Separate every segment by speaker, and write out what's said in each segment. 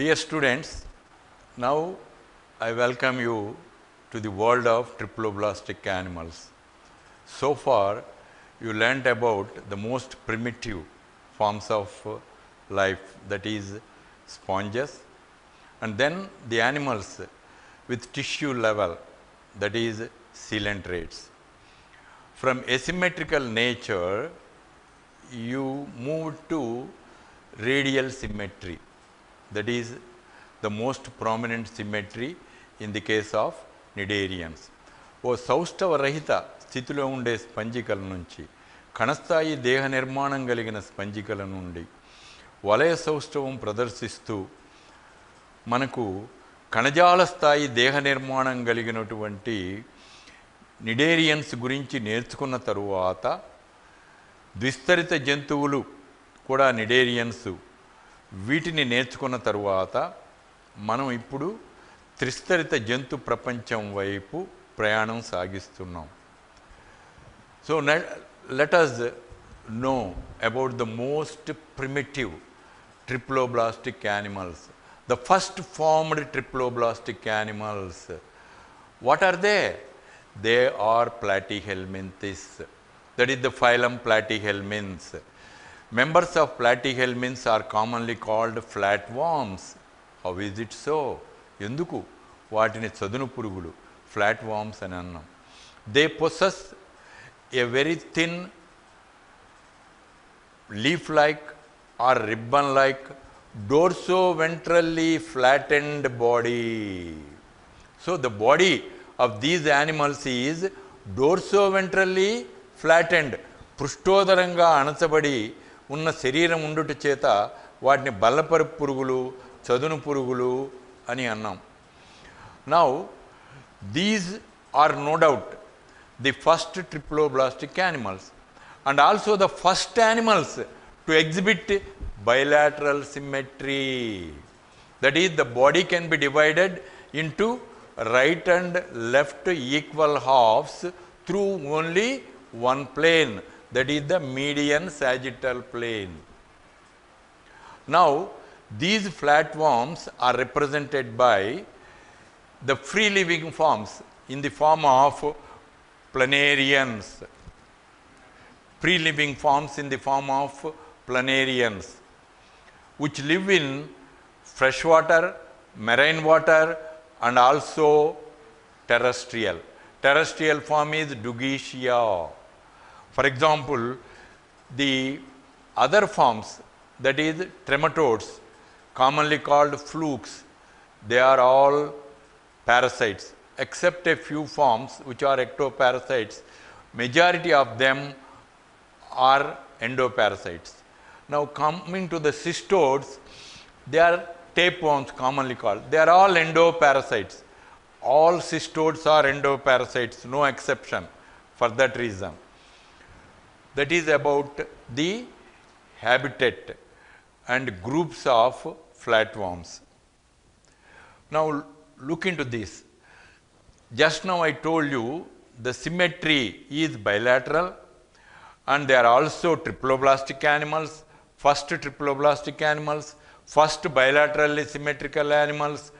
Speaker 1: Dear students, now I welcome you to the world of triploblastic animals. So far, you learnt about the most primitive forms of uh, life that is sponges and then the animals with tissue level that is coelentrates. From asymmetrical nature, you move to radial symmetry. That is the most prominent symmetry in the case of cnidarians ఓ సౌష్ఠవ స్థితిలో ఉండే స్పంజికల నుంచి కణస్థాయి దేహ నిర్మాణం కలిగిన స్పంజికల నుండి వలయ సౌష్ఠవం ప్రదర్శిస్తూ మనకు కణజాల స్థాయి దేహ నిర్మాణం కలిగినటువంటి నిడేరియన్స్ గురించి నేర్చుకున్న తరువాత ద్విస్తరిత జంతువులు కూడా నిడేరియన్స్ వీటిని నేర్చుకున్న తరువాత మనం ఇప్పుడు త్రిస్తరిత జంతు ప్రపంచం వైపు ప్రయాణం సాగిస్తున్నాం so let us know about the most primitive triploblastic animals the first formed triploblastic animals what are they they are platyhelminthes that is the phylum platyhelminthes Members of platyhelminths are commonly called flatworms. How is it so? ఎందుకు వాటిని చదును పురుగులు ఫ్లాట్వామ్స్ and అన్నాం They possess a very thin, leaf like or ribbon like dorso-ventrally flattened body. So, the body of these animals is dorso-ventrally flattened, పృష్ఠోదరంగా అణచబడి ఉన్న శరీరం ఉండుట చేత వాటిని బల్లపరి పురుగులు చదును పురుగులు అని అన్నాం now these are no doubt the first triploblastic animals and also the first animals to exhibit bilateral symmetry that is the body can be divided into right and left equal halves through only one plane that is the median sagittal plane. Now, these flatworms are represented by the free living forms in the form of planarians, free living forms in the form of planarians, which live in freshwater, marine water and also terrestrial. Terrestrial form is Dugitia. For example, the other forms that is trematodes commonly called flukes they are all parasites except a few forms which are ectoparasites majority of them are endoparasites. Now coming to the cystodes they are tapeworms commonly called they are all endoparasites all cystodes are endoparasites no exception for that reason that is about the habitat and groups of flatworms. Now look into this. Just now I told you the symmetry is bilateral and they are also triploblastic animals, first triploblastic animals, first bilaterally symmetrical animals.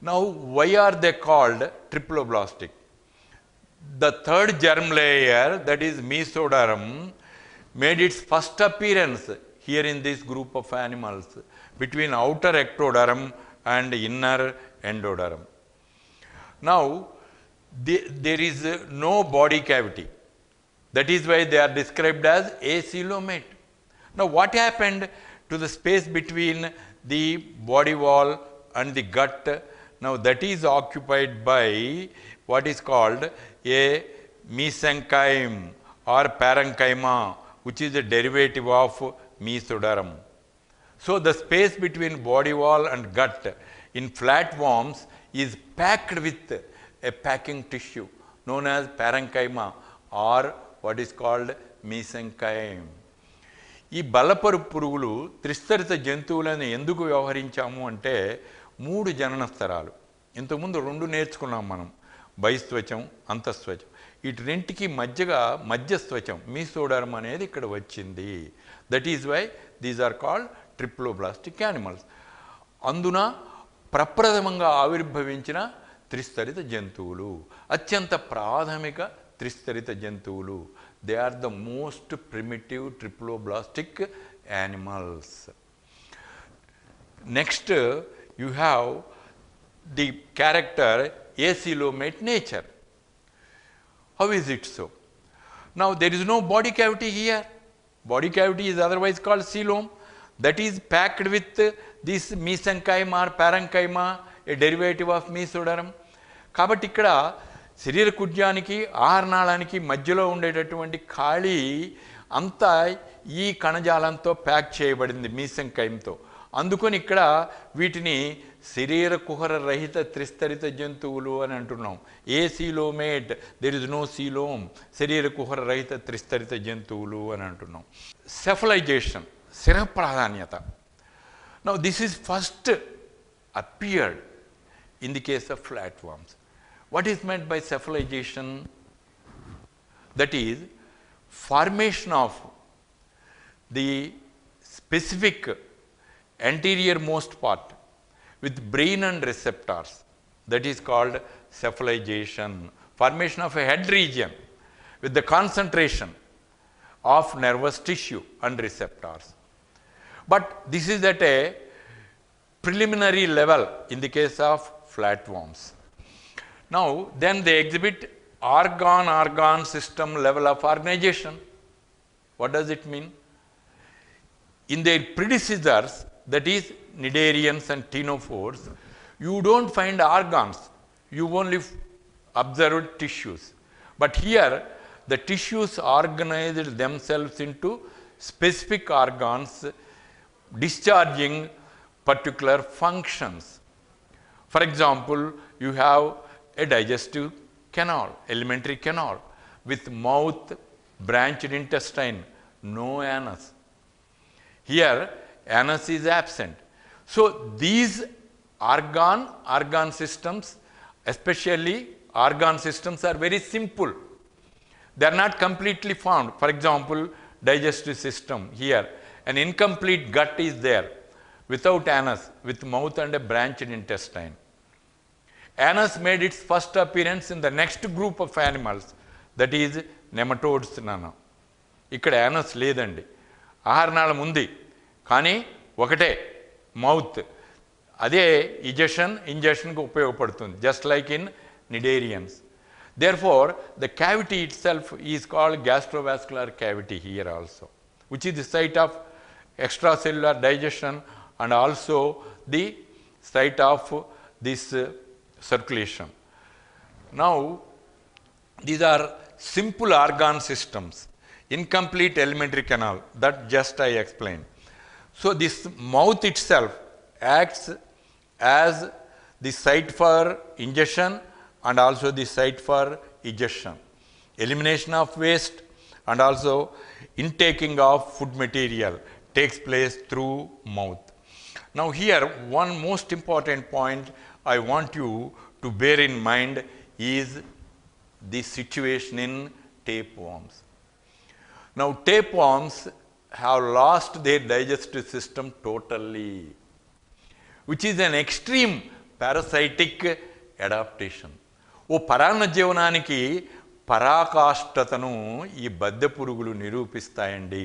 Speaker 1: Now why are they called triploblastic? the third germ layer, that is mesoderm, made its first appearance here in this group of animals between outer ectoderm and inner endoderm. Now, the, there is no body cavity. That is why they are described as acelomate. Now, what happened to the space between the body wall and the gut? Now, that is occupied by what is called a mesenchyme or parenchyma which is the derivative of mesoderm so the space between body wall and gut in flat worms is packed with a packing tissue known as parenchyma or what is called mesenchyme ఈ బలపరు పురుగులు త్రిస్తరిత జంతువులను ఎందుకు వ్యవహరించాము అంటే మూడు జనన స్థరాలు ఇంతకుముందు రెండు నేర్చుకున్నాం మనం బహిస్త్వచం అంతఃస్వచం రెంటికి మధ్యగా మధ్యస్వచం సోడారం అనేది ఇక్కడ వచ్చింది that is why these are called triploblastic animals అందున ప్రప్రథమంగా ఆవిర్భవించిన త్రిస్తరిత జంతువులు అత్యంత ప్రాథమిక త్రిస్తరిత జంతువులు they are the most primitive triploblastic animals next you have the character AC Lomate nature. How is it so? Now there is no body cavity here. Body cavity is otherwise called coelom. That is packed with uh, this mesenchyma or parenchyma, a derivative of mesoderm. కాబట్టి ఇక్కడ శరీర కుడ్యానికి ఆహారనాళానికి మధ్యలో ఉండేటటువంటి ఖాళీ అంతా ఈ కణజాలంతో pack చేయబడింది మీసంకయంతో అందుకొని ఇక్కడ వీటిని శరీర కుహర రహిత త్రిస్తరిత జంతువులు అని అంటున్నాం acoelomate there is no coelom శరీర కుహర రహిత త్రిస్తరిత జంతువులు అని అంటున్నాం సెఫలైజేషన్ శిర ప్రాధాన్యత now this is first appeared in the case of flat worms what is meant by cephalization that is formation of the specific anterior most part with brain and receptors. That is called cephalization, formation of a head region with the concentration of nervous tissue and receptors. But this is at a preliminary level in the case of flatworms. Now, then they exhibit organ-organ system level of organization. What does it mean? In their predecessors, that is Nidarians and tenophores, you do not find organs, you only observed tissues. But here the tissues organized themselves into specific organs discharging particular functions. For example, you have a digestive canal, elementary canal with mouth, branched intestine, no anus. Here anus is absent. So, these argon, argon systems especially argon systems are very simple. They are not completely formed. For example, digestive system here, an incomplete gut is there without anus, with mouth and a branched intestine. Anus made its first appearance in the next group of animals, that is nematodes nana. ఇక్కడ anus లేదండి ఆహారనాళం ఉంది కానీ ఒకటే mouth. Ade ejection, ingestion ko upayopadutun, just like in cnidarians. Therefore, the cavity itself is called gastrovascular cavity here also, which is the site of extracellular digestion and also the site of this uh, circulation. Now, these are simple organ systems, incomplete elementary canal that just I explained. So, this mouth itself acts as the site for ingestion and also the site for ejection, elimination of waste and also intaking of food material takes place through mouth. Now, here one most important point I want you to bear in mind is the situation in tapeworms. Now, tapeworms have lost their digestive system totally, which is an extreme parasitic adaptation. ఓ పరాన్న జీవనానికి పరాకాష్టతను ఈ బద్దె పురుగులు నిరూపిస్తాయండి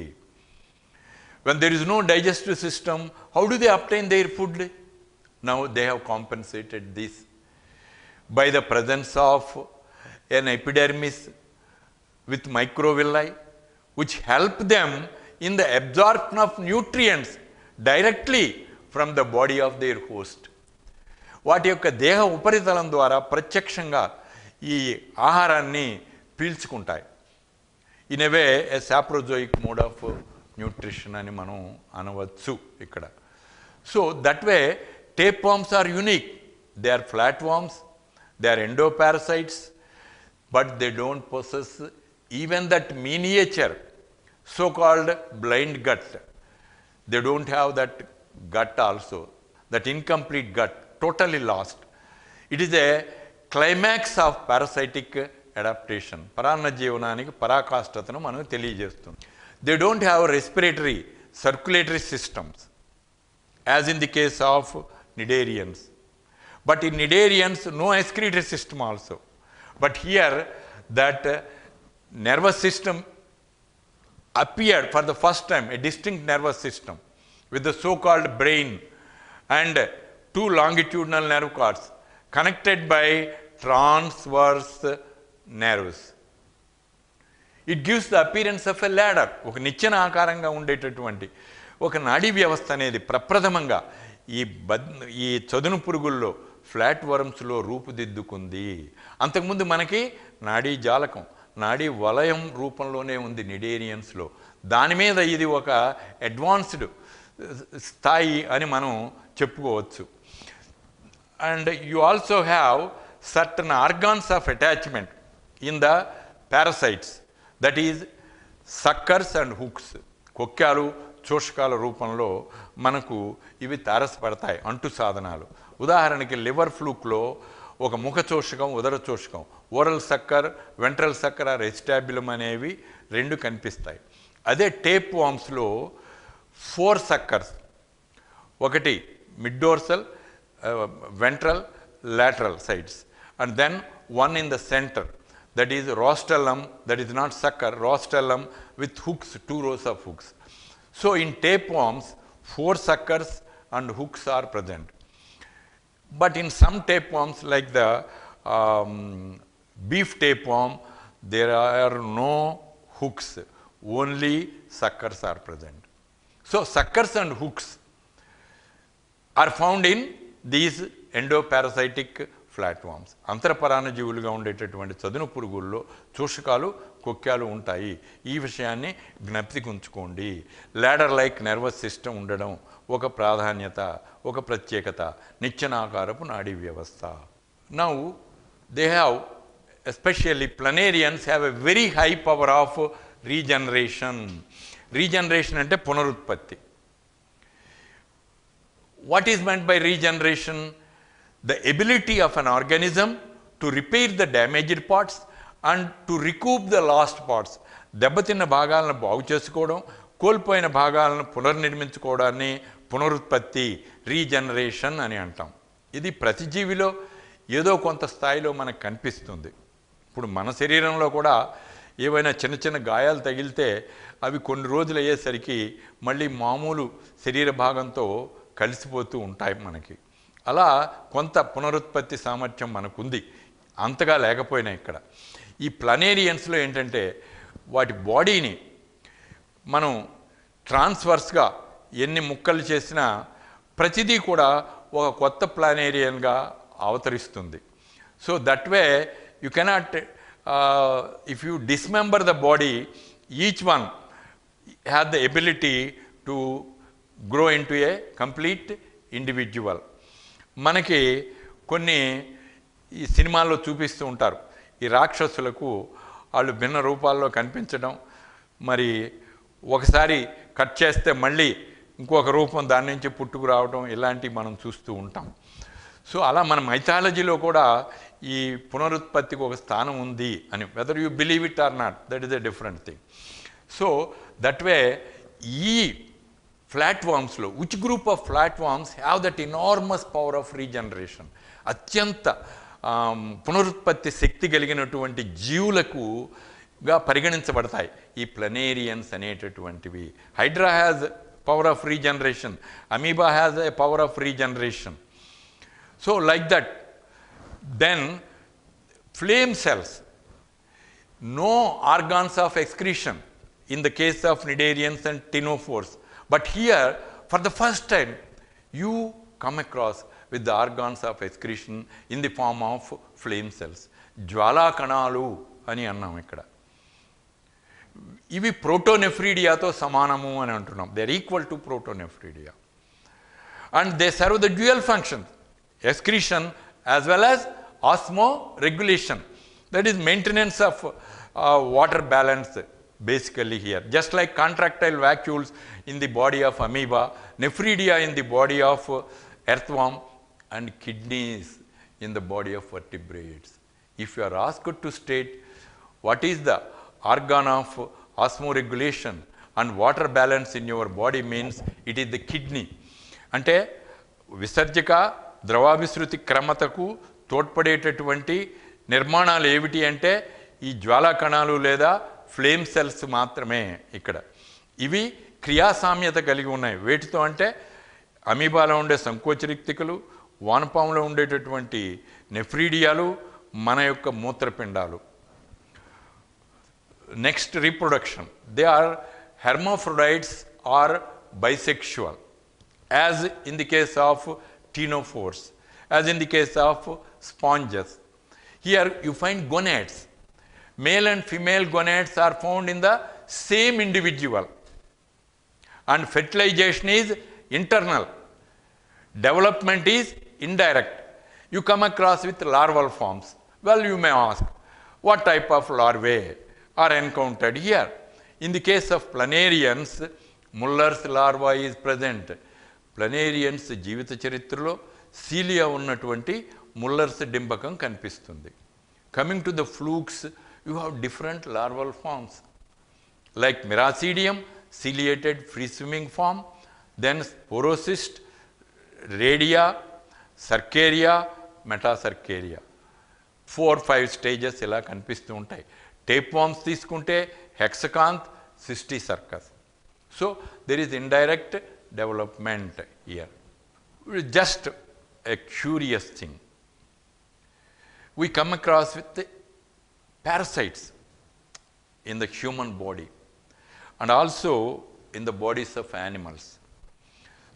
Speaker 1: when there is no digestive system how do they obtain their food now they have compensated this by the presence of an epidermis with microvilli which help them in the absorption of nutrients directly from the body of their host వాటి యొక్క దేహ ఉపరితలం ద్వారా ప్రత్యక్షంగా ఈ ఆహారాన్ని పీల్చుకుంటాయి in way a saprozoic mode of nutrition అని మనం అనవచ్చు ఇక్కడ so that way tape worms are unique they are flat worms they are endoparasites but they don't possess even that miniature so called blind gut. They don't have that gut also, that incomplete gut, totally lost. It is a climax of parasitic adaptation. Paranajivananiki parakastatanu manu telijestun. They don't have respiratory, circulatory systems, as in the case of Nidarians. But in Nidarians, no excretory system also. But here, that nervous system appeared for the first time a distinct nervous system with the so-called brain and two longitudinal nerve cords connected by transverse nerves. It gives the appearance of a ladder ఒక నిచ్చెన ఆకారంగా ఉండేటటువంటి ఒక నాడీ వ్యవస్థ అనేది ప్రప్రథమంగా ఈ బద్ ఈ చదును పురుగుల్లో ఫ్లాట్ వర్మ్స్లో రూపుదిద్దుకుంది అంతకుముందు మనకి నాడీ జాలకం నాడీ వలయం రూపంలోనే ఉంది నిడేరియన్స్లో దాని మీద ఇది ఒక అడ్వాన్స్డ్ స్థాయి అని మనం చెప్పుకోవచ్చు and you also have certain organs of attachment in the parasites that is suckers and hooks కొక్కాలు చూషకాల రూపంలో మనకు ఇవి తారసపడతాయి అంటు సాధనాలు ఉదాహరణకి లివర్ ఫ్లూక్లో ఒక ముఖచోషకం ఉదరచోషకం oral sucker ventral sucker are అనేవి రెండు కనిపిస్తాయి అదే టేప్ వామ్స్లో ఫోర్ సక్కర్స్ ఒకటి middorsal ventral lateral sides and then one in the center that is rostellum that is not sucker rostellum with hooks two rows of hooks so in tape worms four suckers and hooks are present But in some tapeworms like the um, beef tapeworm, there are no hooks, only suckers are present. So suckers and hooks are found in these endoparasitic flatworms అంతరపరాణ జీవులుగా ఉండేటటువంటి చదును పురుగుల్లో చూషకాలు కుక్యాలు ఉంటాయి ఈ విషయాన్ని జ్ఞప్తికి ఉంచుకోండి ల్యాడర్ లైక్ నర్వస్ సిస్టమ్ ఉండడం ఒక ప్రాధాన్యత ఒక ప్రత్యేకత నిచ్చనాకారపు నాడీ వ్యవస్థ నవ్వు they have especially planarians have a very high power of regeneration regeneration అంటే పునరుత్పత్తి what is meant by regeneration the ability of an organism to repair the damaged parts and to recoup the lost parts దెబ్బతిన్న భాగాలను బాగు చేసుకోవడం కోల్పోయిన భాగాలను పునర్నిర్మించుకోవడాన్ని పునరుత్పత్తి regeneration అని అంటాం ఇది ప్రతి జీవిలో ఏదో కొంత స్థాయిలో మనకు కనిపిస్తుంది ఇప్పుడు మన శరీరంలో కూడా ఏవైనా చిన్న చిన్న గాయాలు తగిలితే అవి కొన్ని రోజులు అయ్యేసరికి మళ్ళీ మామూలు శరీర భాగంతో కలిసిపోతూ ఉంటాయి మనకి అలా కొంత పునరుత్పత్తి సామర్థ్యం మనకుంది అంతగా లేకపోయినా ఇక్కడ ఈ ప్లనేరియన్స్లో ఏంటంటే వాటి బాడీని మనం ట్రాన్స్వర్స్గా ఎన్ని ముక్కలు చేసినా ప్రతిదీ కూడా ఒక కొత్త ప్లానేరియన్గా అవతరిస్తుంది so that way you cannot if you dismember the body each one had the ability to grow into a complete individual మనకి కొన్ని ఈ సినిమాల్లో చూపిస్తూ ఉంటారు ఈ రాక్షసులకు వాళ్ళు భిన్న రూపాల్లో కనిపించడం మరి ఒకసారి కట్ చేస్తే మళ్ళీ ఇంకొక రూపం దాని నుంచి పుట్టుకు ఇలాంటివి మనం చూస్తూ ఉంటాం సో అలా మన మైథాలజీలో కూడా ఈ పునరుత్పత్తికి ఒక స్థానం ఉంది అని whether you believe it or not that is a different thing so that way ఈ ప్లాట్ఫామ్స్లో such group of flatworms have that enormous power of regeneration అత్యంత పునరుత్పత్తి శక్తి కలిగినటువంటి జీవులకు గా పరిగణించబడతాయి ఈ ప్లనేరియన్స్ అనేటటువంటివి hydra has power of regeneration. Amoeba has a power of regeneration. So like that, then flame cells, no organs of excretion in the case of cnidarians and tinophores. But here, for the first time, you come across with the organs of excretion in the form of flame cells. జ్వాలా kanalu ani అన్నాం ఇవి ప్రోటోనెఫ్రీడియాతో సమానము అని అంటున్నాం they are equal to protonephridia and they serve the dual function excretion as well as dual regulation that is maintenance of water balance basically here. Just like contractile vacuoles in the body of amoeba, nephridia in the body of earthworm and kidneys in the body of vertebrates. If you are asked to state what is the organ of regulation and water balance in your body means it is the kidney అంటే విసర్జక ద్రవాభిశృతి క్రమతకు తోడ్పడేటటువంటి నిర్మాణాలు ఏమిటి అంటే ఈ జ్వాలా కణాలు లేదా flame cells మాత్రమే ఇక్కడ ఇవి క్రియాసామ్యత కలిగి ఉన్నాయి వేటితో అంటే అమీబాలో ఉండే సంకోచరిక్తికలు వానపాములో ఉండేటటువంటి నెఫ్రీడియాలు మన యొక్క మూత్రపిండాలు Next, reproduction. They are hermaphrodites or bisexual, as in the case of tenophores, as in the case of sponges. Here you find gonads. Male and female gonads are found in the same individual. And fertilization is internal. Development is indirect. You come across with larval forms. Well, you may ask, what type of larvae? are encountered here. In the case of planarians, Muller's larva is present. Planarians, Jivita Charitrulo, Celia 120, Muller's Dimbakam can pistundi. Coming to the flukes, you have different larval forms like Miracidium, ciliated free swimming form, then Sporocyst, Radia, Sarcaria, Metasarcaria. Four or five stages, ela can pistundi. Tapeworms, worms తీసుకుంటే hexacanth సిస్టీ So there is indirect development here. Just a curious thing. We come across with the parasites in the human body and also in the bodies of animals.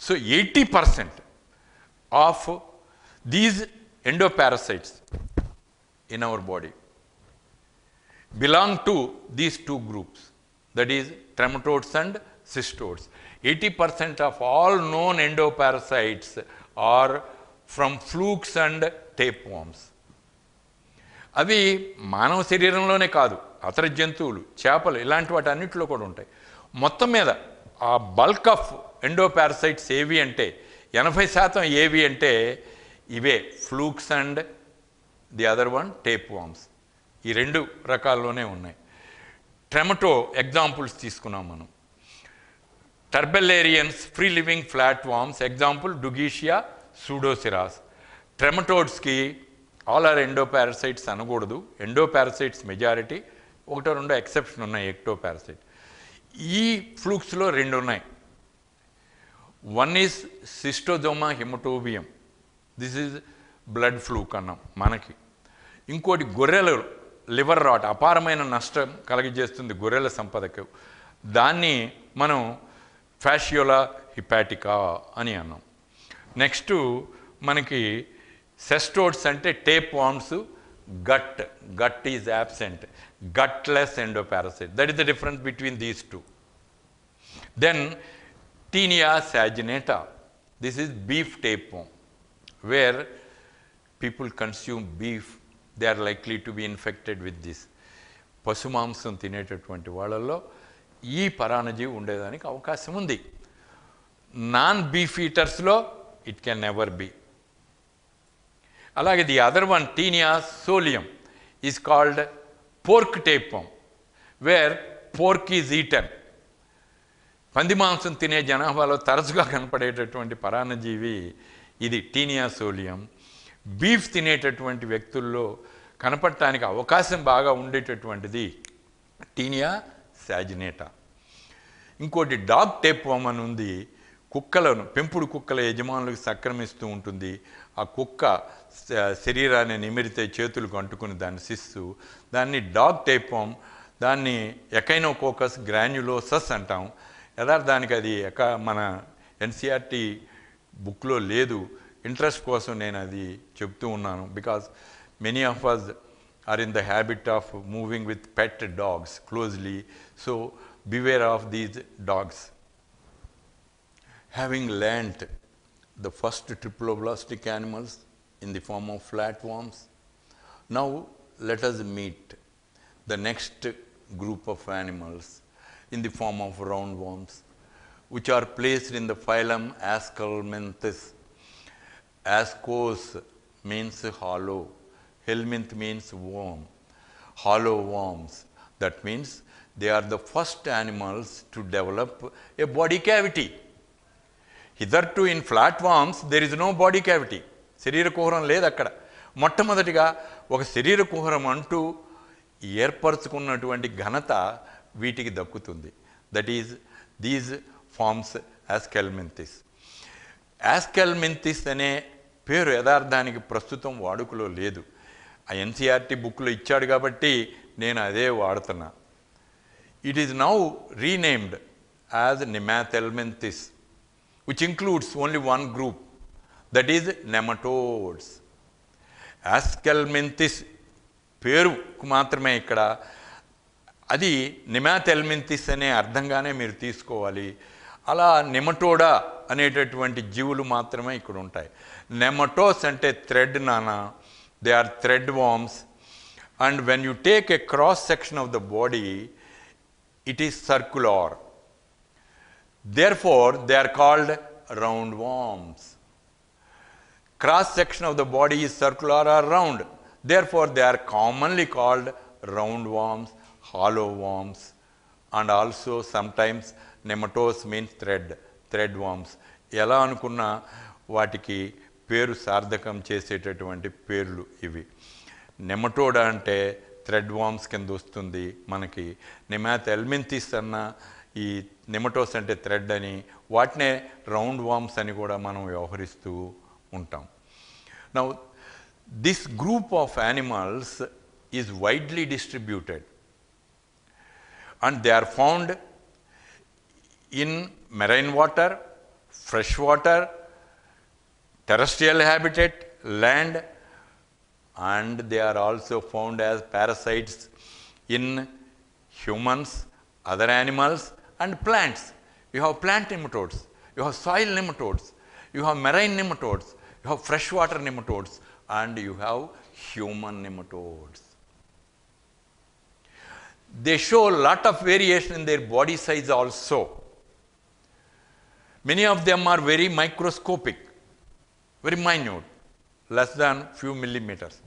Speaker 1: So 80 percent of these endoparasites in our body belong to these two groups that is trematodes and cystodes. 80 of all known endoparasites are from flukes and tapeworms అవి మానవ శరీరంలోనే కాదు అతర జంతువులు చేపలు ఇలాంటి వాటి అన్నింటిలో కూడా ఉంటాయి మొత్తం మీద ఆ బల్క్ ఆఫ్ ఎండోపారసైట్స్ ఏవి అంటే ఎనభై శాతం ఏవి అంటే ఇవే flukes and the other one tape worms ఈ రెండు రకాల్లోనే ఉన్నాయి ట్రెమటో ఎగ్జాంపుల్స్ తీసుకున్నాం మనం turbellarians free living flatworms example Dugesia Pseudoceros ట్రెమటోడ్స్కి ఆల్ ఆర్ ఎండోపారసైట్స్ అనకూడదు ఎండోపారసైట్స్ మెజారిటీ ఒకటో రెండో ఎక్సెప్షన్ ఉన్నాయి ఎక్టో పారసైట్ ఈ ఫ్లూక్స్లో రెండు ఉన్నాయి one is Schistosoma haematobium this is blood fluke అన్నాం మనకి ఇంకోటి గొర్రెలు లివర్ రాట్ అపారమైన నష్టం కలిగజేస్తుంది గొర్రెల సంపదకు దాన్ని మనం ఫ్యాషియోలా హిపాటికా అని అన్నాం నెక్స్ట్ మనకి సెస్టోడ్స్ అంటే tape worms gut gut is absent gutless endoparasite that is the difference between these two then Taenia saginata is beef tape worm where people consume beef they are likely to be infected with this పశు మాంసం తినేటటువంటి వాళ్ళల్లో ఈ పరాణజీవి ఉండేదానికి అవకాశం ఉంది non beef ఈటర్స్లో ఇట్ కెన్ నెవర్ బీ అలాగే the other one Taenia solium is called pork tapeworm where pork is eaten పంది మాంసం తినే జనాభాలో తరచుగా కనపడేటటువంటి పరాణజీవి ఇది టీనియా సోలియం బీఫ్ తినేటటువంటి వ్యక్తుల్లో కనపడటానికి అవకాశం బాగా ఉండేటటువంటిది టీనియా శాజినేటా ఇంకోటి డాగ్ టేప్ అని ఉంది కుక్కలను పెంపుడు కుక్కల యజమానులకు సక్రమిస్తూ ఉంటుంది ఆ కుక్క శరీరాన్ని నిమిరితే చేతులకు అంటుకుని దాన్ని శిస్సు దాన్ని డాగ్ టేప్ వమ్ దాన్ని ఎకైనోకోకస్ గ్రాన్యులోసస్ అంటాం యథార్థానికి అది ఎక మన ఎన్సిఆర్టీ బుక్లో లేదు Interest కోసం నేను అది చెప్తూ ఉన్నాను because many of us are in the habit of moving with pet dogs closely. So beware of these dogs. Having learnt the first triploblastic animals in the form of flatworms, now let us meet the next group of animals in the form of roundworms, which are placed in the phylum Ascalmenthes means hollow hollow, means means hollow hollow that means they are the first first to develop a body cavity hitherto in flatworms there is no body cavity శరీర కుహరం లేదు అక్కడ మొట్టమొదటిగా ఒక శరీర కుహరం అంటూ ఏర్పరచుకున్నటువంటి ఘనత వీటికి దక్కుతుంది that is these forms aschelminthes aschelminthes అనే పేరు యథార్థానికి ప్రస్తుతం వాడుకలో లేదు ఆ ఎన్సీఆర్టీ బుక్లో ఇచ్చాడు కాబట్టి నేను అదే వాడుతున్నా it is now renamed as nemathelminthes which includes only one group that is nematodes aschelminthes పేరుకు మాత్రమే ఇక్కడ అది నిమాథెల్మెంతిస్ అనే అర్థంగానే మీరు తీసుకోవాలి అలా నిమటోడా అనేటటువంటి జీవులు మాత్రమే ఇక్కడ ఉంటాయి nematodes and a thread nana, they are thread worms, And when you take a cross section of the body, it is circular. Therefore, they are called round worms. Cross section of the body is circular or round. Therefore, they are commonly called round worms, hollow worms, and also sometimes nematodes means thread, threadworms. ఎలా అనుకున్నా వాటికి పేరు సార్థకం చేసేటటువంటి పేర్లు ఇవి నెమటోడా అంటే thread worms కింద వస్తుంది మనకి నిమాత్ ఎల్మెంతిస్ అన్న ఈ నిమటోస్ అంటే థ్రెడ్ అని వాటినే రౌండ్ వామ్స్ అని కూడా మనం వ్యవహరిస్తూ ఉంటాం now this group of animals is widely distributed and they are found in marine water fresh water terrestrial habitat, land, and they are also found as parasites in humans, other animals, and plants. You have plant nematodes, you have soil nematodes, you have marine nematodes, you have freshwater nematodes, and you have human nematodes. They show a lot of variation in their body size also. Many of them are very microscopic very minute, less than few millimeters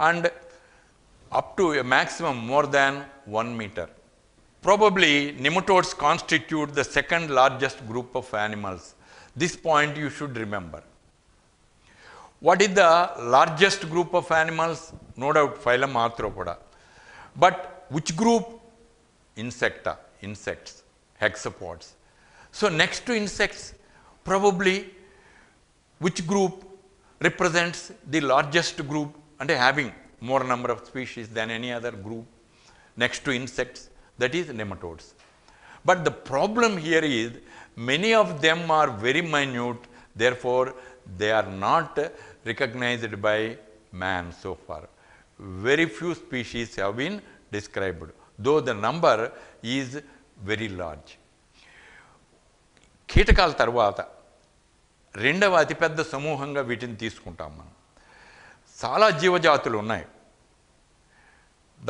Speaker 1: and up to a maximum more than 1 meter. Probably nematodes constitute the second largest group of animals. This point you should remember. What is the largest group of animals? No doubt phylum Arthropoda. But which group? Insecta, insects, hexapods. So next to insects, probably which group represents the largest group and having more number of species than any other group next to insects that is nematodes. But the problem here is many of them are very minute therefore, they are not recognized by man so far. Very few species have been described though the number is very large. రెండవ అతిపెద్ద సమూహంగా వీటిని తీసుకుంటాం మనం చాలా జీవజాతులు ఉన్నాయి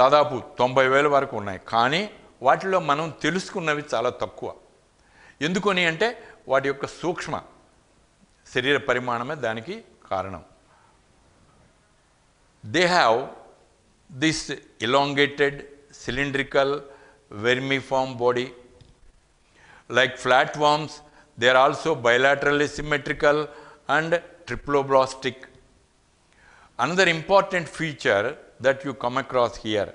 Speaker 1: దాదాపు తొంభై వేల వరకు ఉన్నాయి కానీ వాటిలో మనం తెలుసుకున్నవి చాలా తక్కువ ఎందుకని అంటే వాటి యొక్క సూక్ష్మ శరీర పరిమాణమే దానికి కారణం they have this elongated cylindrical vermiform body like flatworms They are also bilaterally symmetrical and triploblastic. Another important feature that you come across here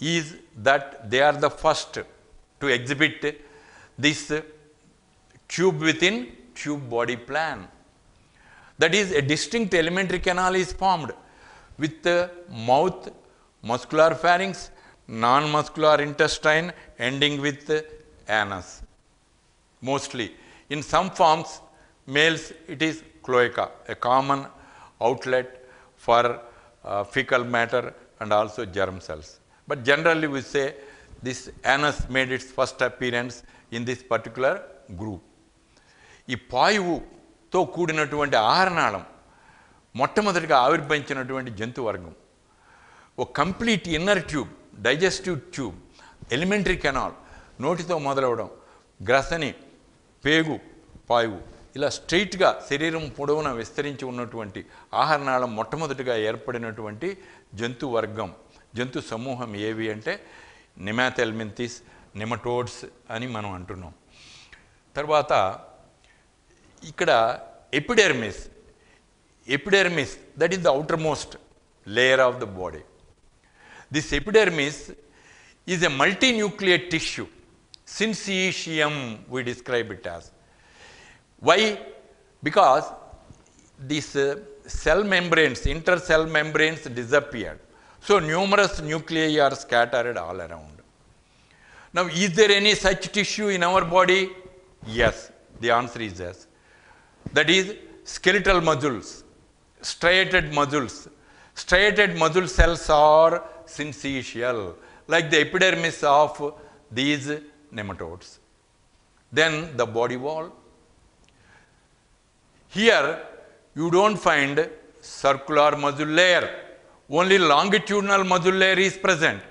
Speaker 1: is that they are the first to exhibit this tube within tube body plan. That is a distinct elementary canal is formed with the mouth, muscular pharynx, non-muscular intestine ending with anus mostly. In some forms, males it is cloaca, a common outlet for uh, fecal matter and also germ cells. But generally we say this anus made its first appearance in this particular group. If paivu to kudina twenty aranalam, motamadrika avirbanchina jantu vargam, a complete inner tube, digestive tube, elementary canal, notito madravadam, grasani, పేగు పాయువు ఇలా స్ట్రైట్గా శరీరం పొడవున విస్తరించి ఉన్నటువంటి ఆహారనాళం మొట్టమొదటిగా ఏర్పడినటువంటి జంతు వర్గం జంతు సమూహం ఏవి అంటే నిమాథెల్మెంతిస్ నిమటోడ్స్ అని మనం అంటున్నాం తర్వాత ఇక్కడ epidermis epidermis that is the outermost layer of the body this epidermis is a multinuclear tissue Syncytium we describe it as. Why? Because these uh, cell membranes, intercell membranes disappeared. So numerous nuclei are scattered all around. Now is there any such tissue in our body? Yes, the answer is yes. That is skeletal muscles, striated muscles. Striated muscle cells are syncytial, like the epidermis of these nematodes. Then the body wall. Here you don't find circular muscle layer. Only longitudinal muscle layer is present.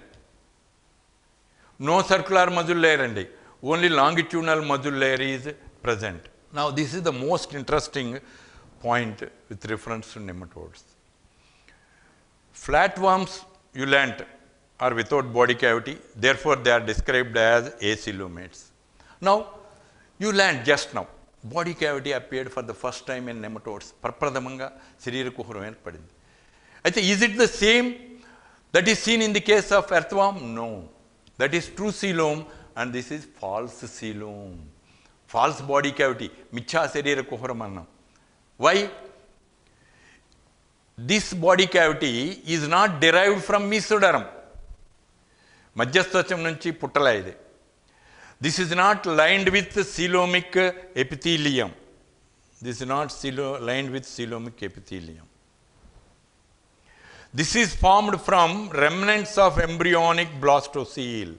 Speaker 1: No circular muscle layer and only longitudinal muscle layer is present. Now this is the most interesting point with reference to nematodes. Flatworms you learnt are without body cavity. Therefore, they are described as acelomates. Now, you land just now. Body cavity appeared for the first time in nematodes. siri Parpradamanga, Sirir I say, Is it the same that is seen in the case of earthworm? No. That is true coelom and this is false coelom. False body cavity. Micha Sirir Kuhuramanam. Why? This body cavity is not derived from mesoderm. మధ్యస్థత్వం నుంచి పుట్టలే ఇది this is not lined with coelomic epithelium this is not సీలో lined with coelomic epithelium this is formed from remnants of embryonic blastocoel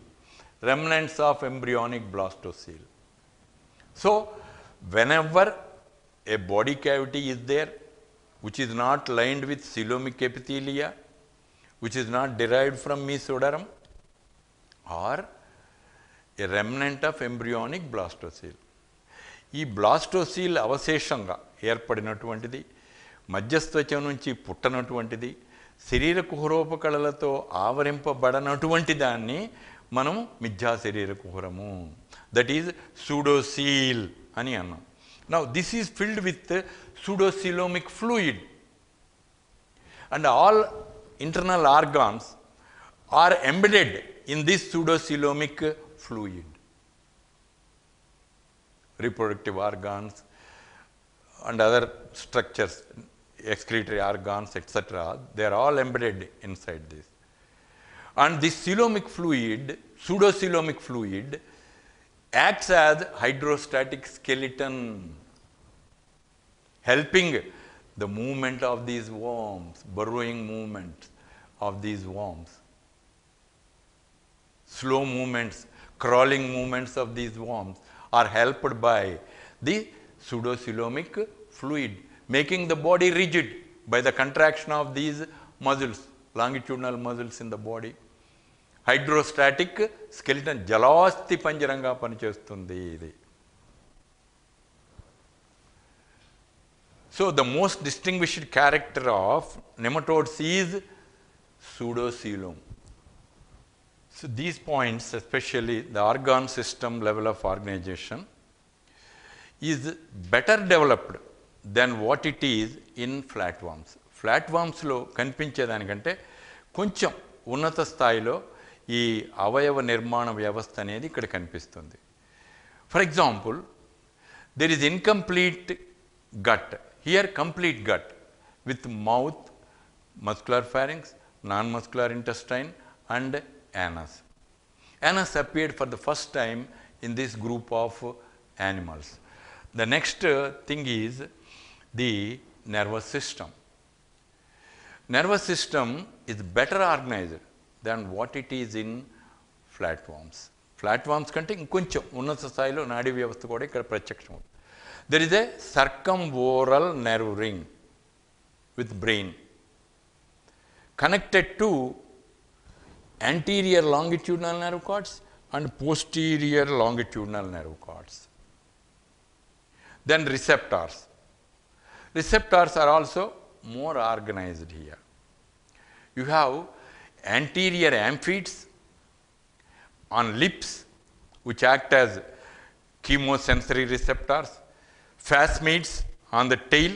Speaker 1: remnants of embryonic blastocyst. So, whenever a body cavity is there, which is not lined with coelomic epithelia, which is not derived from mesoderm, are a remnant of embryonic blastocoel ఈ blastocoel అవశేషంగా ఏర్పడినటువంటిది మధ్యస్థత్వం నుంచి పుట్టనటువంటిది శరీర కుహరోపకళలతో ఆవరింపబడనటువంటి దాన్ని మనం మిథ్యా శరీర కుహరము that is సూడోసీల్ అని అన్నాం నా this is filled with pseudocoelomic fluid and all internal organs are embedded in this pseudocelomic fluid. Reproductive organs and other structures, excretory organs, etc., they are all embedded inside this. And this celomic fluid, pseudocelomic fluid, acts as hydrostatic skeleton, helping the movement of these worms, burrowing movement of these worms slow movements, crawling movements of these worms are helped by the pseudocelomic fluid, making the body rigid by the contraction of these muscles, longitudinal muscles in the body. Hydrostatic skeleton జలాస్థి పంజరంగా పనిచేస్తుంది So, the most distinguished character of nematodes is is pseudocoelom So, these points especially the organ system level of organization is better developed than what it is in flatworms. ఫ్లాట్వామ్స్లో కనిపించేదానికంటే కొంచెం ఉన్నత స్థాయిలో ఈ అవయవ నిర్మాణ వ్యవస్థ అనేది ఇక్కడ కనిపిస్తుంది for example there is incomplete gut here complete gut with mouth muscular pharynx non muscular intestine and anus. Anus appeared for the first time in this group of animals. The next uh, thing is the nervous system. Nervous system is better organized than what it is in flatworms. Flatworms contain There is a స్థాయిలో nerve ring with brain connected to anterior longitudinal nerve cords and posterior longitudinal nerve cords. Then receptors. Receptors are also more organized here. You have anterior amphetes on lips which act as chemosensory receptors, phasmids on the tail,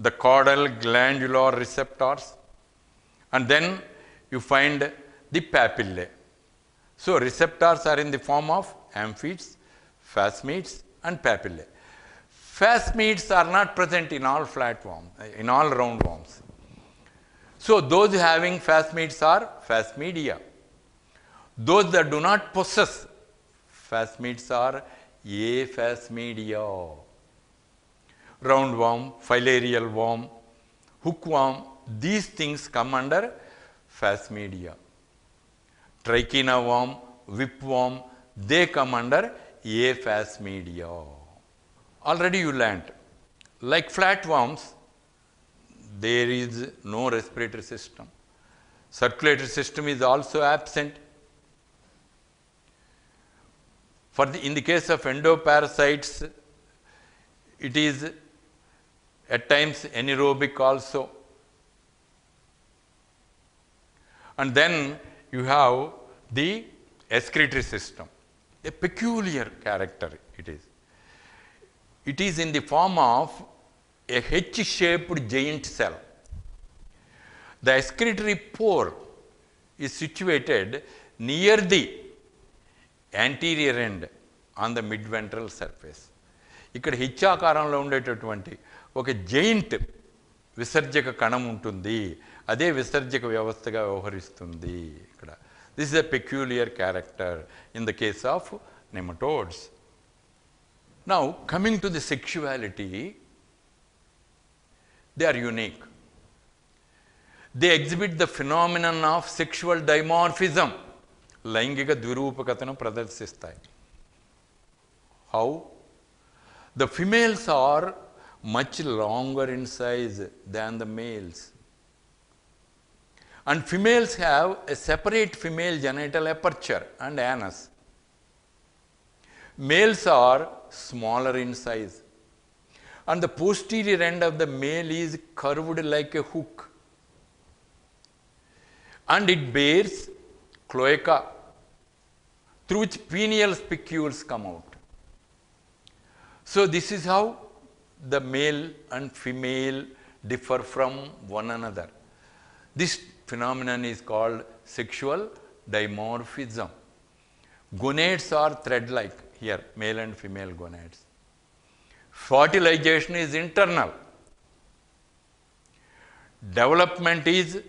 Speaker 1: the caudal glandular receptors and then you find the papillae. So, receptors are in the form of amphids, phasmids and papillae. Phasmids are not present in all flat worms, in all round worms. So, those having phasmids are phasmidia. Those that do not possess phasmids are aphasmidia. Round worm, filarial worm, hookworm, these things come under phasmidia trichina worm, whipworm, they come under aphas media. Already you learnt. Like flatworms, there is no respiratory system. Circulatory system is also absent. For the, in the case of endoparasites, it is at times anaerobic also. And then you have the excretory system, a peculiar character it is. It is in the form of a H-shaped giant cell. The excretory pore is situated near the anterior end on the mid ventral surface. ఇక్కడ హిచ్చాకారంలో ఉండేటటువంటి ఒక giant విసర్జక కణం ఉంటుంది అదే విసర్జక వ్యవస్థగా వ్యవహరిస్తుంది ఇక్కడ this is a peculiar character in the case of nematodes now coming to the sexuality they are unique they exhibit the phenomenon of sexual dimorphism లైంగిక ద్విరూపకతను ప్రదర్శిస్తాయి how the females are much longer in size than the males and females have a separate female genital aperture and anus. Males are smaller in size and the posterior end of the male is curved like a hook and it bears cloaca through which pineal spicules come out. So, this is how the male and female differ from one another. This phenomenon is called sexual dimorphism. Gonads are thread-like here, male and female gonads. Fertilization is internal. Development is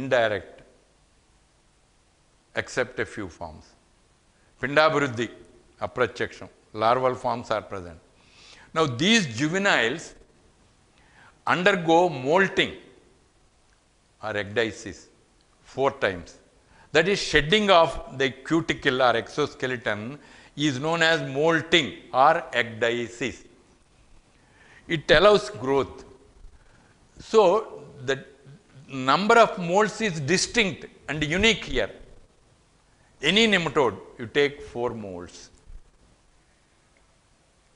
Speaker 1: indirect, except a few forms. Pindabruddhi, aprachaksham, larval forms are present. Now, these juveniles undergo molting or ecdysis four times. That is shedding of the cuticle or exoskeleton is known as molting or ecdysis. It allows growth. So, the number of molts is distinct and unique here. Any nematode, you take 4 molts.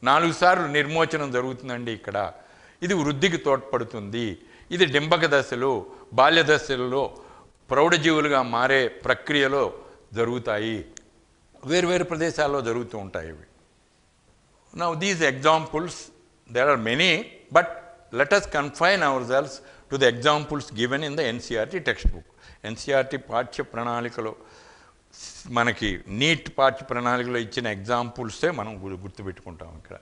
Speaker 1: నాలుగు సార్లు నిర్మోచనం జరుగుతుందండి ఇక్కడ ఇది వృద్ధికి తోడ్పడుతుంది ఇది డింబక దశలు బాల్య దశలలో ప్రౌఢజీవులుగా మారే ప్రక్రియలో జరుగుతాయి వేరువేరు ప్రదేశాల్లో జరుగుతూ ఉంటాయి ఇవి now these examples there are many but let us confine ourselves to the examples given in the NCERT text book NCERT పాఠ్య ప్రణాళికలో మనకి నీట్ పాఠ్య ప్రణాళికలో ఇచ్చిన ఎగ్జాంపుల్సే మనం గుర్తుపెట్టుకుంటాం ఇక్కడ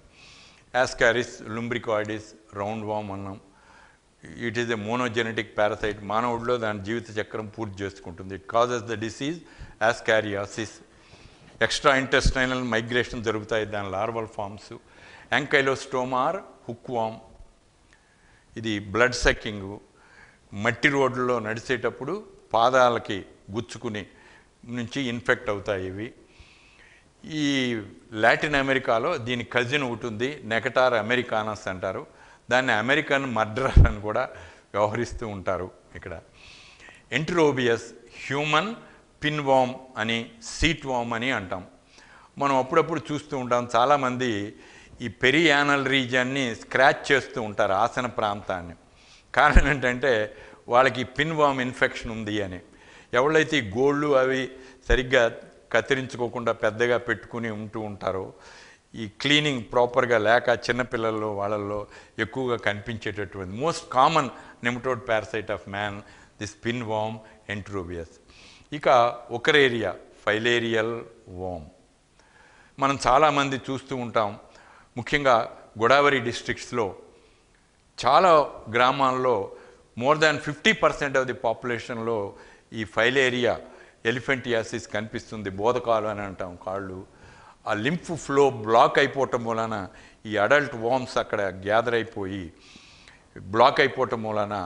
Speaker 1: యాస్కారిస్ లుంబ్రికాయిడిస్ రౌండ్ వామ్ అన్నాం it is a monogenetic parasite మానవుడిలో దాని జీవిత చక్రం పూర్తి చేసుకుంటుంది it causes the disease as ascariasis extra intestinal migration జరుగుతాయి దాని లార్వల్ ఫామ్స్ స్టోమార్ హుక్వామ్ ఇది బ్లడ్ సెక్కింగ్ మట్టి రోడ్లలో నడిచేటప్పుడు పాదాలకి గుచ్చుకుని నుంచి ఇన్ఫెక్ట్ అవుతాయి ఇవి ఈ లాటిన్ అమెరికాలో దీని కజిన్ ఉంటుంది నెకటార్ అమెరికానస్ అంటారు దాన్ని అమెరికన్ మర్డర్ అని కూడా వ్యవహరిస్తూ ఉంటారు ఇక్కడ ఎంట్రోబియస్ హ్యూమన్ పిన్ వామ్ అని సీట్ వామ్ అని అంటాం మనం అప్పుడప్పుడు చూస్తూ ఉంటాం చాలామంది ఈ పెరియానల్ రీజియన్ని స్క్రాచ్ చేస్తూ ఉంటారు ఆసన ప్రాంతాన్ని కారణం ఏంటంటే వాళ్ళకి పిన్ వామ్ ఇన్ఫెక్షన్ ఉంది అని ఎవరైతే ఈ గోళ్ళు అవి సరిగ్గా కత్తిరించుకోకుండా పెద్దగా పెట్టుకుని ఉంటూ ఉంటారో ఈ క్లీనింగ్ ప్రాపర్గా లేక చిన్నపిల్లల్లో వాళ్ళల్లో ఎక్కువగా కనిపించేటటువంటి most common nematode parasite of man the pin worm Enterobius ఇక ఒకరేరియా ఫైలేరియల్ వామ్ మనం చాలామంది చూస్తూ ఉంటాం ముఖ్యంగా గోదావరి డిస్ట్రిక్ట్స్లో చాలా గ్రామాల్లో more than fifty percent of the పాపులేషన్లో ఈ ఫైలేరియా ఎలిఫెంటియాసిస్ కనిపిస్తుంది బోధకాలు అని అంటాం కాళ్ళు ఆ లింఫ్ ఫ్లో బ్లాక్ అయిపోవటం వలన ఈ అడల్ట్ వామ్స్ అక్కడ గ్యాదర్ అయిపోయి బ్లాక్ అయిపోవటం వలన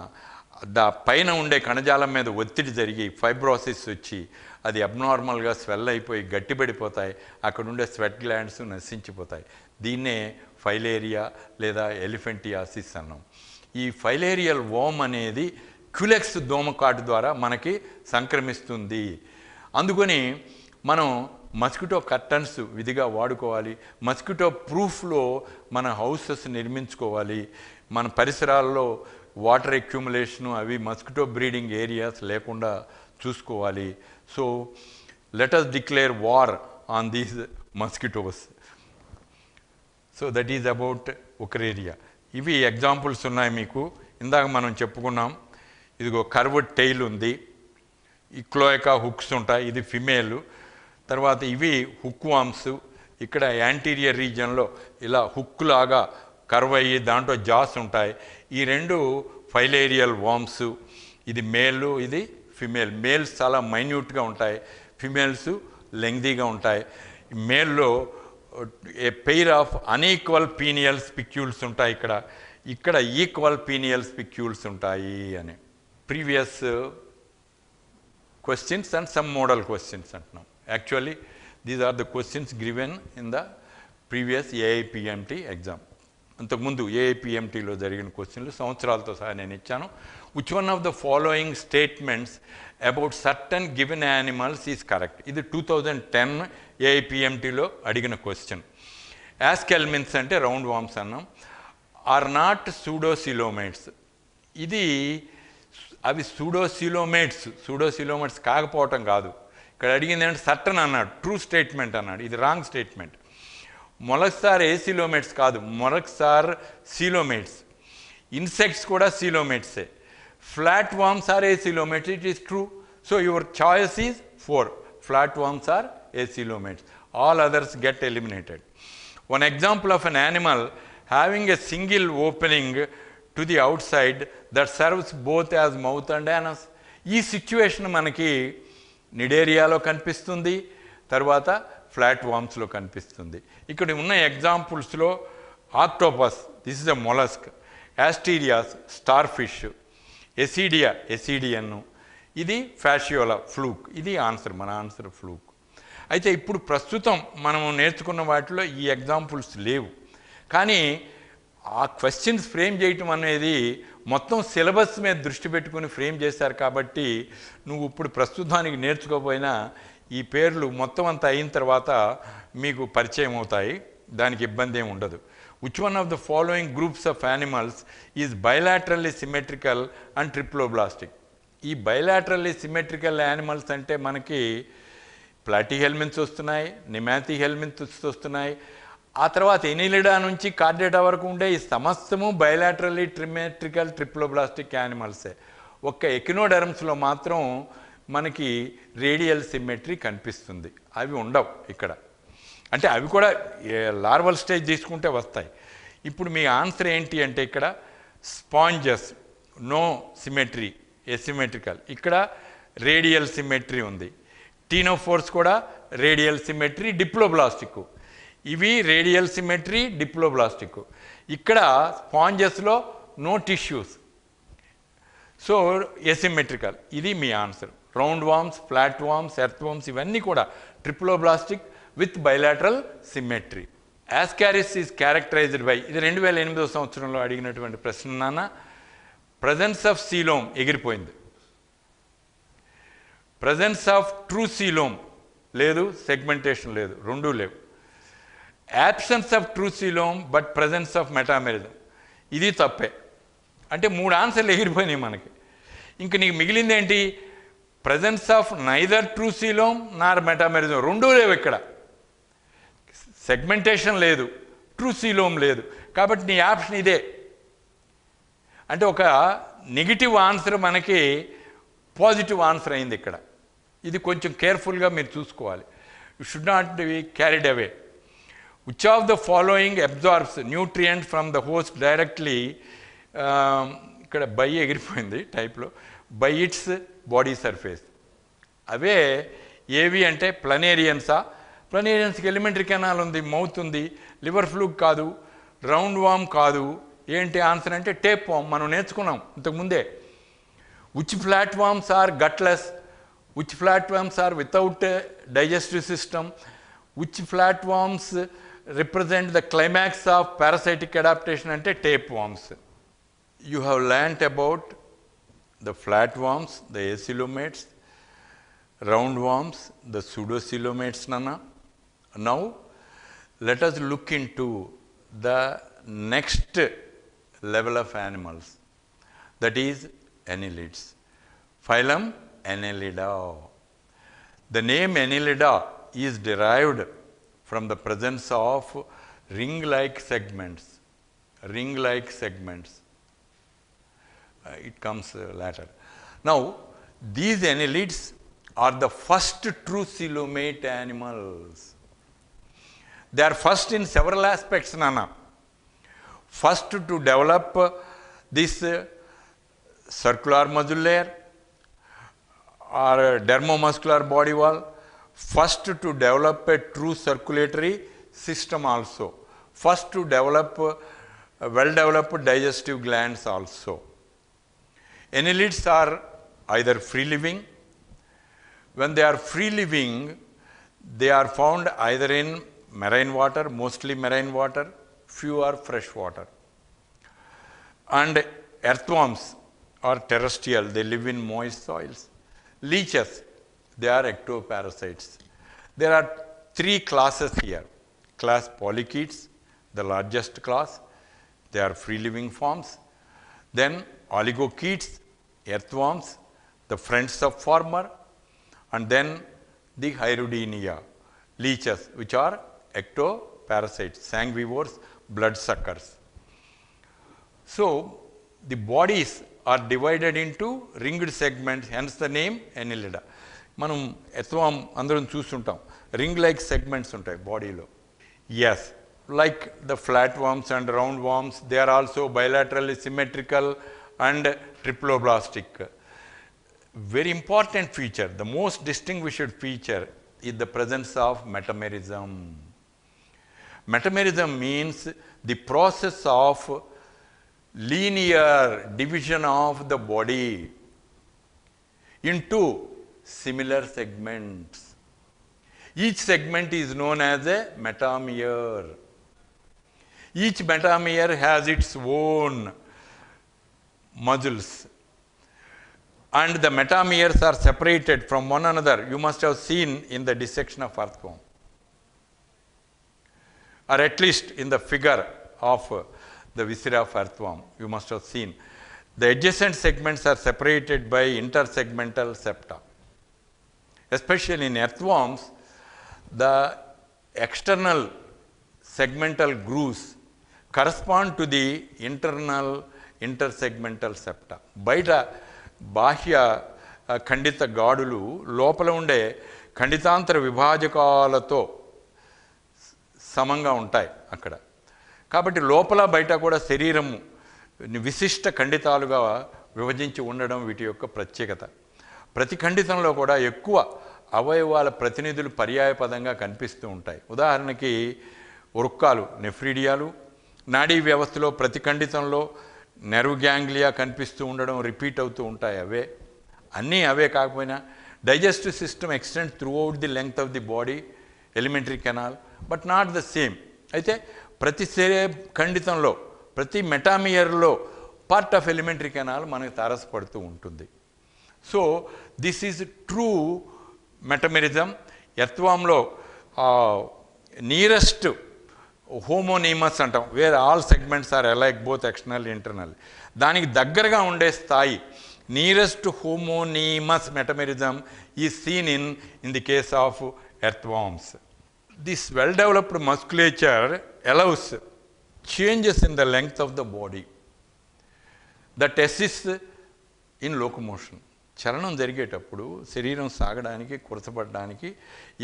Speaker 1: దా పైన ఉండే కణజాలం మీద ఒత్తిడి జరిగి ఫైబ్రోసిస్ వచ్చి అది అబ్నార్మల్గా స్వెల్ అయిపోయి గట్టిపడిపోతాయి అక్కడ ఉండే స్వెట్ గ్లాండ్స్ నశించిపోతాయి దీన్నే ఫైలేరియా లేదా ఎలిఫెంటియాసిస్ అన్నాం ఈ ఫైలేరియల్ వోమ్ అనేది క్యులెక్స్ దోమకాటు ద్వారా మనకి సంక్రమిస్తుంది అందుకని మనం మస్కిటో కర్టన్స్ విధిగా వాడుకోవాలి మస్కిటో ప్రూఫ్లో మన హౌసెస్ నిర్మించుకోవాలి మన పరిసరాల్లో వాటర్ అక్యుములేషను అవి మస్కిటో బ్రీడింగ్ ఏరియాస్ లేకుండా చూసుకోవాలి so let us declare war on these mosquitoes so that is about area ఇవి ఎగ్జాంపుల్స్ ఉన్నాయి మీకు ఇందాక మనం చెప్పుకున్నాం ఇదిగో కర్వ్డ్ టెయిల్ ఉంది ఈ క్లోయకా హుక్స్ ఉంటాయి ఇది ఫిమేలు తర్వాత ఇవి హుక్ ఇక్కడ యాంటీరియర్ రీజియన్లో ఇలా హుక్ లాగా కర్వ్ అయ్యి దాంట్లో జాస్ ఉంటాయి ఈ రెండు ఫైలేరియల్ వామ్స్ ఇది మేల్ ఇది ఫిమేల్ మేల్స్ చాలా మైన్యూట్గా ఉంటాయి ఫిమేల్స్ లెంగ్దీగా ఉంటాయి మేల్లో a pair of unequal penial spicules ఉంటాయి ఇక్కడ ఇక్కడ ఈక్వల్ పీనియల్ స్పిక్యూల్స్ ఉంటాయి అని previous questions and some model questions అంటున్నాం Actually, these are the questions given in the previous AIPMT exam అంతకుముందు ఏఐపిఎంటీలో జరిగిన క్వశ్చన్లు సంవత్సరాలతో సహా నేను ఇచ్చాను which one of the following statements about certain given animals is correct ఇది టూ థౌజండ్ టెన్ ఏఐపిఎంటీలో అడిగిన క్వశ్చన్ యాస్కెల్మిన్స్ అంటే రౌండ్ వామ్స్ అన్నాం ఆర్ నాట్ సూడోసిలోమేట్స్ ఇది అవి సూడోసిలోమేట్స్ సూడోసిలోమేట్స్ కాకపోవటం కాదు ఇక్కడ అడిగిందంటే సట్టన్ అన్నాడు ట్రూ స్టేట్మెంట్ అన్నాడు ఇది wrong statement molluscs are acoelomates కాదు మొలక్సార్ సీలోమేట్స్ ఇన్సెక్ట్స్ కూడా సీలోమేట్సే flat worms are acoelomates it is true so your choice is four flat worms are acoelomates all others get eliminated. One example of an animal having a single opening to the outside that serves both as mouth and anus. ఈ situation మనకి నిడేరియాలో కనిపిస్తుంది తర్వాత ప్లాట్ఫామ్స్లో కనిపిస్తుంది ఇక్కడ ఉన్న ఎగ్జాంపుల్స్లో octopus this is a mollusc asterias starfish ascidia ఎసిడియన్ను ఇది ఫ్యాషియోలా ఫ్లూక్ ఇది ఆన్సర్ మన ఆన్సర్ ఫ్లూక్ అయితే ఇప్పుడు ప్రస్తుతం మనం నేర్చుకున్న వాటిలో ఈ ఎగ్జాంపుల్స్ లేవు కానీ ఆ క్వశ్చన్స్ ఫ్రేమ్ చేయటం అనేది మొత్తం సిలబస్ మీద దృష్టి పెట్టుకుని ఫ్రేమ్ చేశారు కాబట్టి నువ్వు ఇప్పుడు ప్రస్తుతానికి నేర్చుకోపోయినా ఈ పేర్లు మొత్తం అంతా అయిన తర్వాత మీకు పరిచయం అవుతాయి దానికి ఇబ్బంది ఏమి ఉండదు which one of the following groups of animals is bilaterally symmetrical and triploblastic ఈ బయలాటరల్లీ సిమెట్రికల్ యానిమల్స్ అంటే మనకి ప్లాటీ హెల్మెంట్స్ వస్తున్నాయి నిమాతి హెల్మెంట్స్ వస్తున్నాయి ఆ తర్వాత ఎనిలిడా నుంచి కార్డేటా వరకు ఉండే ఈ సమస్తము బయలాటరలీ ట్రిమెట్రికల్ ట్రిప్లోబ్లాస్టిక్ యానిమల్సే ఒక్క ఎకినోడర్మ్స్లో మాత్రం మనకి రేడియల్ సిమ్మెట్రీ కనిపిస్తుంది అవి ఉండవు ఇక్కడ అంటే అవి కూడా లార్వల్ స్టేజ్ తీసుకుంటే వస్తాయి ఇప్పుడు మీ ఆన్సర్ ఏంటి అంటే ఇక్కడ స్పాంజెస్ నో సిమెట్రీ ఎసిమెట్రికల్ ఇక్కడ రేడియల్ సిమెట్రీ ఉంది టీనోఫోర్స్ కూడా రేడియల్ సిమెట్రీ డిప్లోబ్లాస్టిక్ ఇవి రేడియల్ సిమెట్రీ డిప్లోబ్లాస్టిక్ ఇక్కడ స్పాంజెస్లో నో టిష్యూస్ సో ఎసిమెట్రికల్ ఇది మీ answer round worms flat worms earthworms ఇవన్నీ కూడా triploblastic with bilateral symmetry ascaris is characterized by ఇది రెండు వేల ఎనిమిదో సంవత్సరంలో అడిగినటువంటి ప్రశ్న నాన్న ప్రజెన్స్ ఆఫ్ సీలోమ్ ఎగిరిపోయింది ప్రజెన్స్ ఆఫ్ ట్రూ సీలోమ్ లేదు సెగ్మెంటేషన్ లేదు రెండూ లేవు absence of Siloam but presence of metamerism ఇది తప్పే అంటే మూడు ఆన్సర్లు ఎగిరిపోయినాయి మనకి ఇంక నీకు మిగిలింది ఏంటి ప్రజెన్స్ ఆఫ్ నైదర్ ట్రూసిలోమ్ నార్ మెటామెరిజం రెండూ లేవు ఇక్కడ సెగ్మెంటేషన్ లేదు సీలోమ్ లేదు కాబట్టి నీ ఆప్షన్ ఇదే అంటే ఒక నెగిటివ్ ఆన్సర్ మనకి పాజిటివ్ ఆన్సర్ అయింది ఇక్కడ ఇది కొంచెం కేర్ఫుల్గా మీరు చూసుకోవాలి you should not be carried away which of the following absorbs nutrient from the host directly ఇక్కడ బై ఎగిరిపోయింది టైప్లో బై ఇట్స్ బాడీ సర్ఫేస్ అవే ఏవి అంటే ప్లనేరియన్సా ప్లనేరియన్స్కి ఎలిమెంటరీ కెనాల్ ఉంది మౌత్ ఉంది లివర్ ఫ్లూక్ కాదు రౌండ్ వామ్ కాదు ఏంటి ఆన్సర్ అంటే టేప్ వామ్ మనం నేర్చుకున్నాం ఇంతకుముందే ఉచ్ flatworms are gutless which flatworms are without digestive system which flatworms represent the climax of parasitic adaptation and tapeworms. You have learnt about the flatworms, the acylomates, roundworms, the pseudocylomates nana. Now, let us look into the next level of animals that is annelids. Phylum Annelida. The name Annelida is derived from the presence of ring-like segments, ring-like segments. Uh, it comes uh, later. Now, these annelids are the first true coelomate animals. They are first in several aspects, Nana. First to develop uh, this uh, circular muscle layer or dermomuscular body wall first to develop a true circulatory system also, first to develop uh, well developed digestive glands also. Annelids are either free living, when they are free living, they are found either in marine water, mostly marine water, few are fresh water. And earthworms are terrestrial, they live in moist soils. Leeches, they are ectoparasites. There are three classes here. Class polychaetes, the largest class. They are free living forms. Then oligochaetes, earthworms, the friends of former, and then the Hyrudinia, leeches, which are ectoparasites, sanguivores, blood suckers. So, the bodies are divided into ringed segments, hence the name annelida. మనం ఎత్వం అందరం చూస్తుంటాం ring like segments ఉంటాయి బాడీలో as like the flat worms and round worms they are also bilaterally symmetrical and triploblastic very important feature, the most distinguished feature is the presence of metamerism. Metamerism means the process of linear division of the body into similar segments. Each segment is known as a metamere. Each metamere has its own muscles. And the metameres are separated from one another. You must have seen in the dissection of earthworm. Or at least in the figure of the viscera of earthworm. You must have seen. The adjacent segments are separated by intersegmental septa. especially in earthworms, the external segmental grooves correspond to the internal intersegmental septa. బయట బాహ్య ఖండిత గాడులు లోపల ఉండే ఖండితాంతర విభాజకాలతో సమంగా ఉంటాయి అక్కడ కాబట్టి లోపల బయట కూడా శరీరము విశిష్ట ఖండితాలుగా విభజించి ఉండడం వీటి యొక్క ప్రత్యేకత ప్రతి ఖండితంలో కూడా ఎక్కువ అవయవాల ప్రతినిధులు పర్యాయపదంగా కనిపిస్తూ ఉంటాయి ఉదాహరణకి వృక్కాలు నెఫ్రీడియాలు నాడీ వ్యవస్థలో ప్రతి ఖండితంలో నెరు గ్యాంగ్లియా కనిపిస్తూ ఉండడం రిపీట్ అవుతూ ఉంటాయి అవే అన్నీ అవే కాకపోయినా digestive system extend throughout the length of the body alimentary canal but not the same అయితే ప్రతి శరీర ఖండితంలో ప్రతి మెటామియర్లో పార్ట్ ఆఫ్ ఎలిమెంటరీ కెనాల్ మనకు తారసపడుతూ ఉంటుంది So, this is true metamerism. Yathvamlo, uh, nearest homonymous, where all segments are alike, both external and internal. Dhanik daggarga unde sthai, nearest homonymous metamerism is seen in, in the case of earthworms. This well-developed musculature allows changes in the length of the body that assists in locomotion. చలనం జరిగేటప్పుడు శరీరం సాగడానికి కురసపడడానికి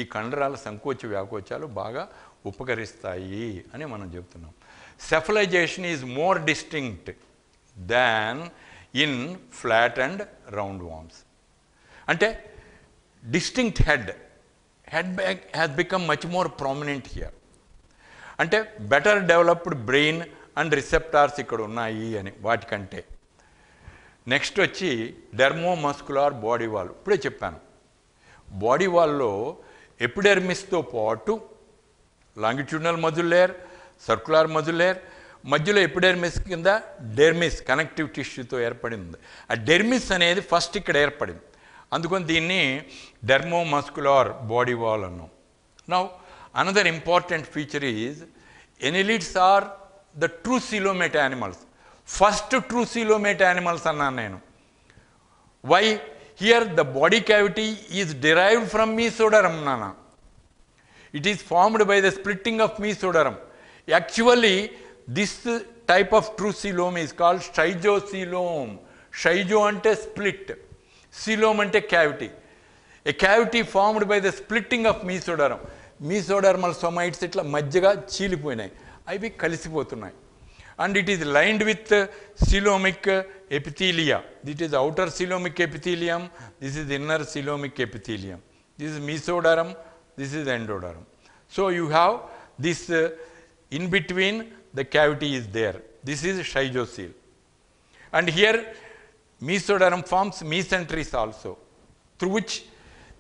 Speaker 1: ఈ కండరాల సంకోచ వ్యాకోచాలు బాగా ఉపకరిస్తాయి అని మనం చెప్తున్నాం cephalization is more distinct than in flat and round worms అంటే distinct head head back has become much more prominent here అంటే better developed brain and receptors ఇక్కడ ఉన్నాయి అని వాటికంటే నెక్స్ట్ వచ్చి డెర్మోమస్కులార్ బాడీ వాల్ ఇప్పుడే చెప్పాను బాడీ వాల్లో ఎపిడెర్మిస్తో పాటు లాంగిట్యూడనల్ మజుల్ లేయర్ సర్కులార్ మజుల్ మధ్యలో ఎపిడెర్మిస్ కింద డెర్మిస్ కనెక్టివ్ టిష్యూతో ఏర్పడింది ఆ డెర్మిస్ అనేది ఫస్ట్ ఇక్కడ ఏర్పడింది అందుకని దీన్ని డెర్మోమస్కులార్ బాడీ వాల్ అన్నాం now another important feature is annelids are the true coelomate animals first true coelomate animals అన్నాను నేను why here the body cavity is derived from mesoderm నానా it is formed by the splitting of mesoderm actually this type of true coelom is called schizocoelom షైజో అంటే split coelom అంటే cavity a cavity formed by the splitting of mesodermal సొమైట్స్ ఇట్లా మధ్యగా చీలిపోయినాయి అవి కలిసిపోతున్నాయి and it is lined with coelomic epithelia. This is outer coelomic epithelium, this is inner coelomic epithelium. This is mesoderm, this is endoderm. So, you have this uh, in between the cavity is there. This is schizocele. And here mesoderm forms mesenteries also through which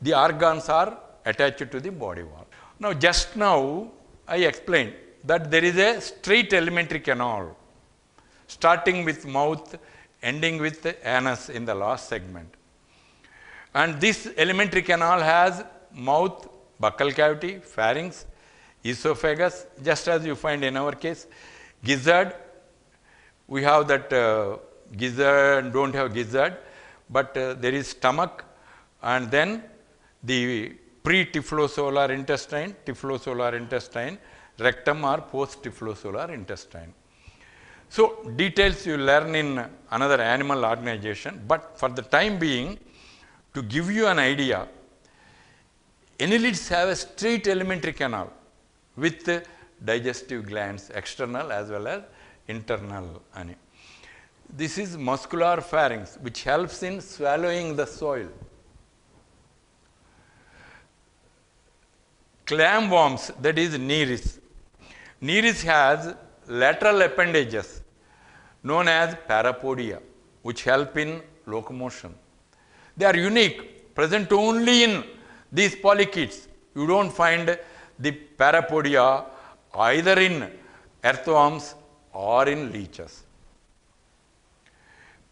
Speaker 1: the organs are attached to the body wall. Now, just now I explained that there is a straight elementary canal starting with mouth ending with anus in the last segment. And this elementary canal has mouth, buccal cavity, pharynx, esophagus just as you find in our case. Gizzard, we have that uh, gizzard, don't have gizzard, but uh, there is stomach and then the pre-tiflosolar intestine, tiflosolar intestine rectum or post or intestine. So, details you learn in another animal organization, but for the time being to give you an idea, annelids have a straight alimentary canal with digestive glands external as well as internal. This is muscular pharynx which helps in swallowing the soil. Clam worms that is neris Neris has lateral appendages known as parapodia which help in locomotion. They are unique, present only in these polychaetes. You don't find the parapodia either in earthworms or in leeches.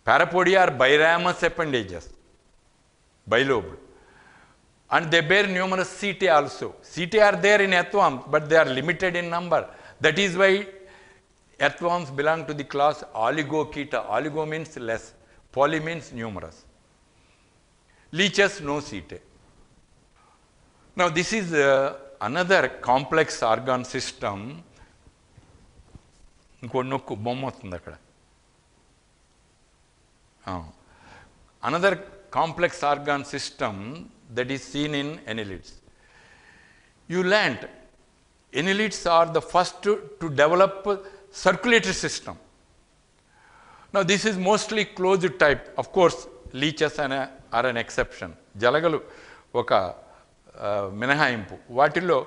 Speaker 1: Parapodia are biremous appendages, bilobed. And they bear numerous CT also. CT are there in earthworms, but they are limited in number. That is why earthworms belong to the class Oligochaeta. Oligo means less, poly means numerous. Leeches, no CT. Now, this is uh, another complex organ system. Oh. Another complex organ system that is seen in annelids. You learnt annelids are the first to, develop circulatory system. Now, this is mostly closed type. Of course, leeches are, an exception. Jalagalu, oka, minahaimpu, vatilo,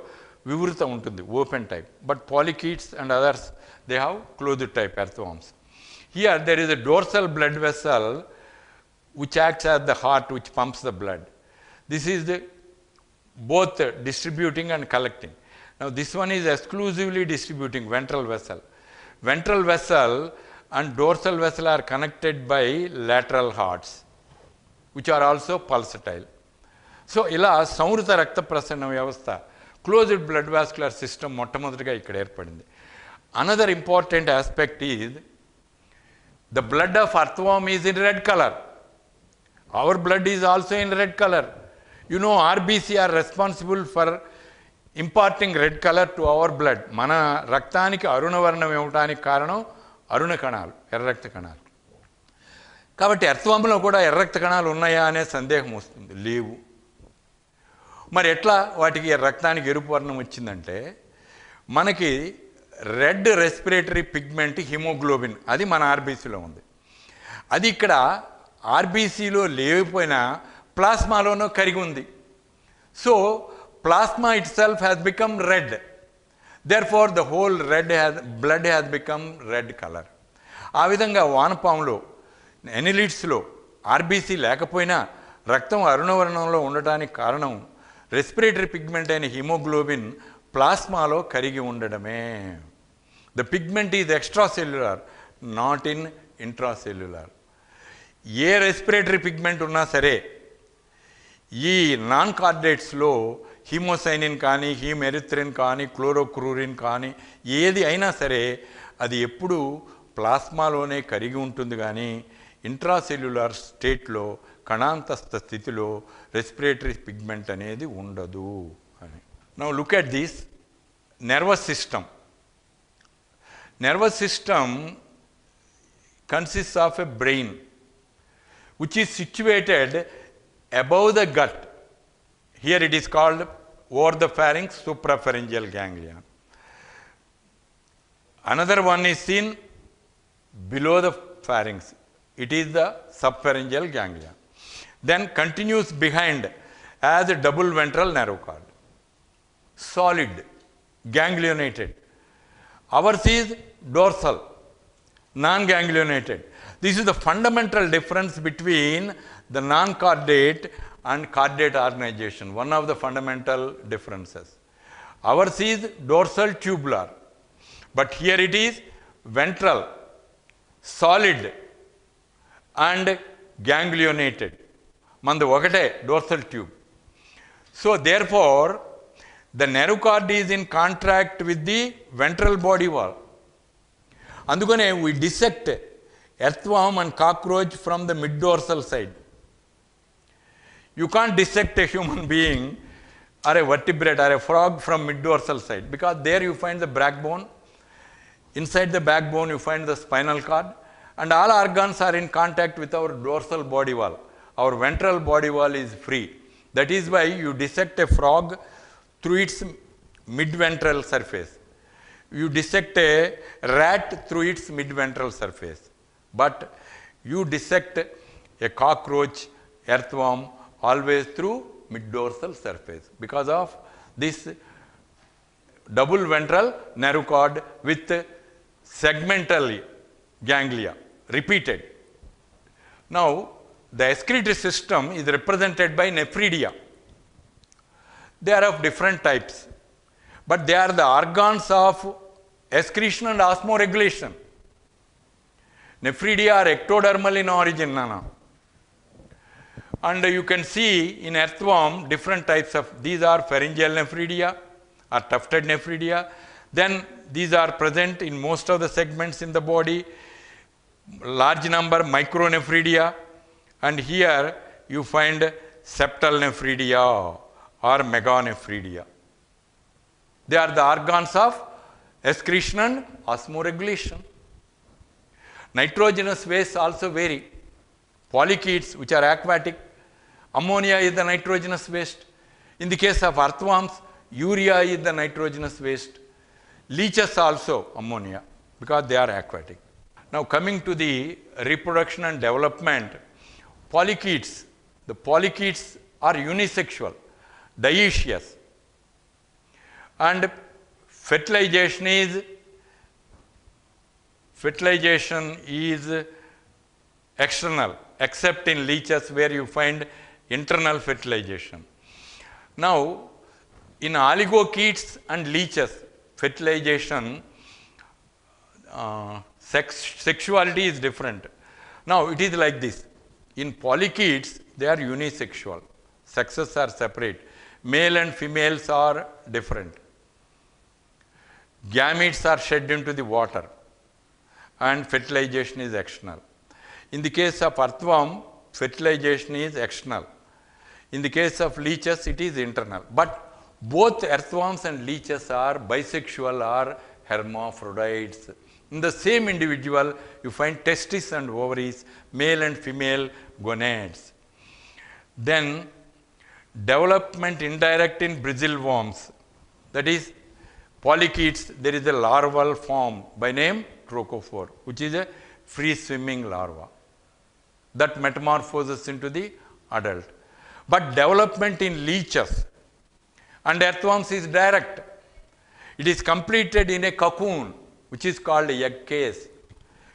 Speaker 1: vivurta untundi, open type. But polychaetes and others, they have closed type earthworms. Here, there is a dorsal blood vessel which acts as the heart which pumps the blood this is the both distributing and collecting. Now, this one is exclusively distributing ventral vessel. Ventral vessel and dorsal vessel are connected by lateral hearts, which are also pulsatile. So, illa saurita rakta prasanna vyavastha, closed blood vascular system mottamadrika ikkada erpadindi. Another important aspect is, the blood of earthworm is in red color. Our blood is also in red color. You know RBC are responsible for imparting red colour to our blood మన రక్తానికి అరుణవర్ణం ఇవ్వడానికి కారణం అరుణ కణాలు ఎర్ర రక్త కణాలు కాబట్టి ఎర్త్వంలో కూడా ఎర్ర రక్త కణాలు ఉన్నాయా అనే సందేహం వస్తుంది లేవు మరి ఎట్లా వాటికి రక్తానికి ఎరుపు వర్ణం వచ్చిందంటే మనకి రెడ్ రెస్పిరేటరీ పిగ్మెంట్ హిమోగ్లోబిన్ అది మన ఆర్బీసీలో ఉంది అది ఇక్కడ ఆర్బీసీలో లేకపోయినా ప్లాస్మాలోనూ కరిగి ఉంది so plasma itself has become red therefore the whole red has blood has become red colour ఆ విధంగా వానపాములో ఎనిలిడ్స్లో ఆర్బీసీ లేకపోయినా రక్తం అరుణవర్ణంలో ఉండటానికి కారణం రెస్పిరేటరీ పిగ్మెంట్ అయిన హిమోగ్లోబిన్ ప్లాస్మాలో కరిగి ఉండడమే the pigment is extracellular not in intracellular a respiratory pigment ఉన్నా సరే ఈ నాన్ కార్డేట్స్లో హీమోసైనిన్ కానీ హీమెరిథ్రిన్ కానీ క్లోరోక్రూరిన్ కానీ ఏది అయినా సరే అది ఎప్పుడు ప్లాస్మాలోనే కరిగి ఉంటుంది కానీ ఇంట్రాసెల్యులర్ స్టేట్లో కణాంతస్థ స్థితిలో రెస్పిరేటరీ పిగ్మెంట్ అనేది ఉండదు అని నా look at this nervous system nervous system consist of a brain which is situated above the gut, here it is called over the pharynx suprapharyngeal ganglion. Another one is seen below the pharynx, it is the subpharyngeal ganglion. Then continues behind as a double ventral narrow cord, solid, ganglionated. Ours is dorsal, non-ganglionated. This is the fundamental difference between the non-cordate and cordate organization, one of the fundamental differences. Ours is dorsal tubular, but here it is ventral, solid and ganglionated. Mandu okate dorsal tube. So therefore, the nerve cord is in contact with the ventral body wall. And we dissect earthworm and cockroach from the mid dorsal side. You can't dissect a human being or a vertebrate or a frog from mid-dorsal side because there you find the backbone. Inside the backbone you find the spinal cord and all organs are in contact with our dorsal body wall. Our ventral body wall is free. That is why you dissect a frog through its mid ventral surface. You dissect a rat through its mid ventral surface. But you dissect a cockroach, earthworm, always through mid dorsal surface because of this double ventral narrow cord with segmental ganglia repeated. Now, the excretory system is represented by nephridia. They are of different types, but they are the organs of excretion and osmoregulation. Nephridia are ectodermal in origin. No, no. And you can see in earthworm different types of these are pharyngeal nephridia or tufted nephridia. Then these are present in most of the segments in the body. Large number micronephridia and here you find septal nephridia or meganephridia. They are the organs of excretion and osmoregulation. Nitrogenous waste also vary polychaetes which are aquatic, ammonia is the nitrogenous waste. In the case of earthworms, urea is the nitrogenous waste. Leeches also ammonia because they are aquatic. Now coming to the reproduction and development, polychaetes, the polychaetes are unisexual, dioecious. And fertilization is fertilization is external except in leeches where you find internal fertilization. Now, in oligochetes and leeches, fertilization, uh, sex sexuality is different. Now, it is like this. In polychetes, they are unisexual. Sexes are separate. Male and females are different. Gametes are shed into the water and fertilization is external. In the case of earthworm, fertilization is external. In the case of leeches, it is internal. But both earthworms and leeches are bisexual or hermaphrodites. In the same individual, you find testes and ovaries, male and female gonads. Then development indirect in Brazil worms, that is polychaetes, there is a larval form by name trochophore, which is a free swimming larva that metamorphoses into the adult. But development in leeches and earthworms is direct. It is completed in a cocoon which is called a egg case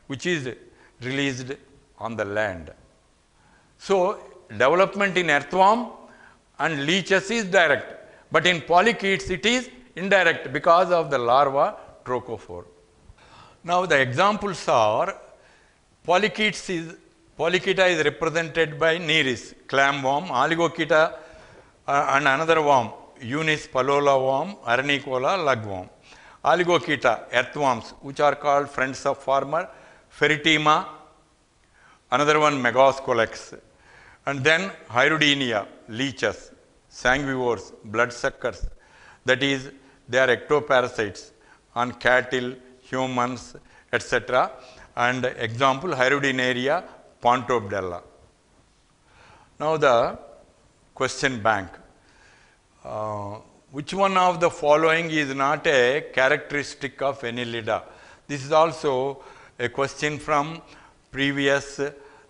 Speaker 1: which is released on the land. So, development in earthworm and leeches is direct, but in polychaetes it is indirect because of the larva trochophore. Now, the examples are polychaetes is Polychaeta is represented by Nereis, clam worm, Oligochaeta uh, and another worm, Eunice palola worm, Arnicola lugworm. Oligochaeta, earthworms, which are called friends of farmer, Feritima, another one Megascolex, and then Hyrodinia, leeches, sanguivores, bloodsuckers, that is, they are ectoparasites on cattle, humans, etc. And example, Hyrudinaria Ponto Now the question bank. Uh, which one of the following is not a characteristic of any This is also a question from previous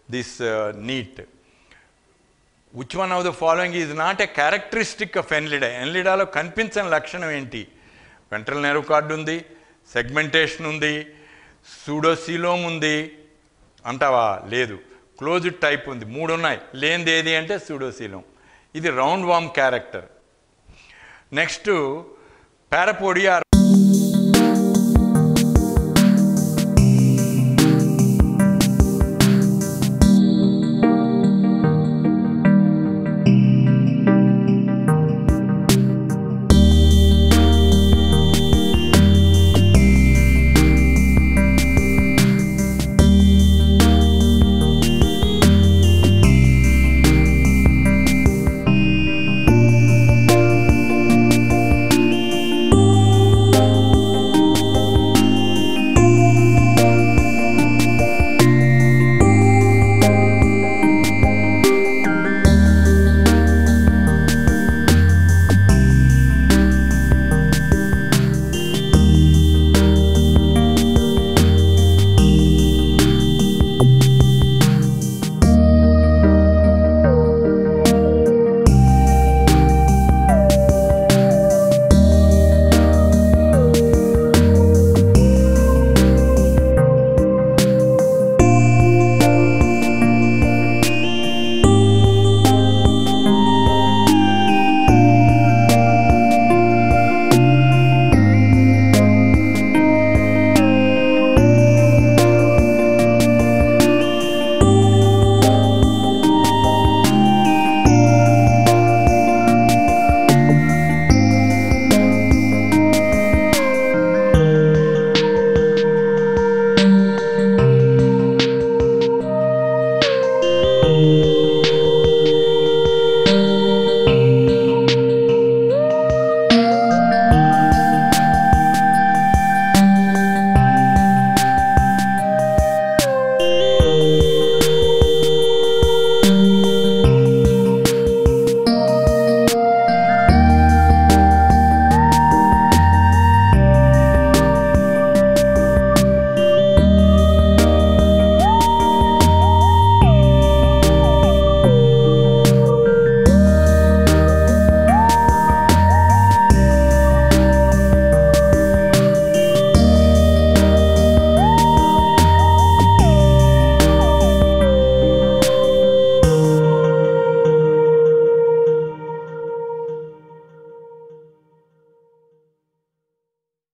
Speaker 1: this uh, NEET. Which one of the following is not a characteristic of NLIDA? NLIDA lo kanpinchan lakshanam enti? Ventral nerve card undi, segmentation undi, pseudocelom undi, అంటావా లేదు closed type ఉంది మూడు ఉన్నాయి లేనిది ఏది అంటే pseudocoelom ఇది round worm character next పారపోడియా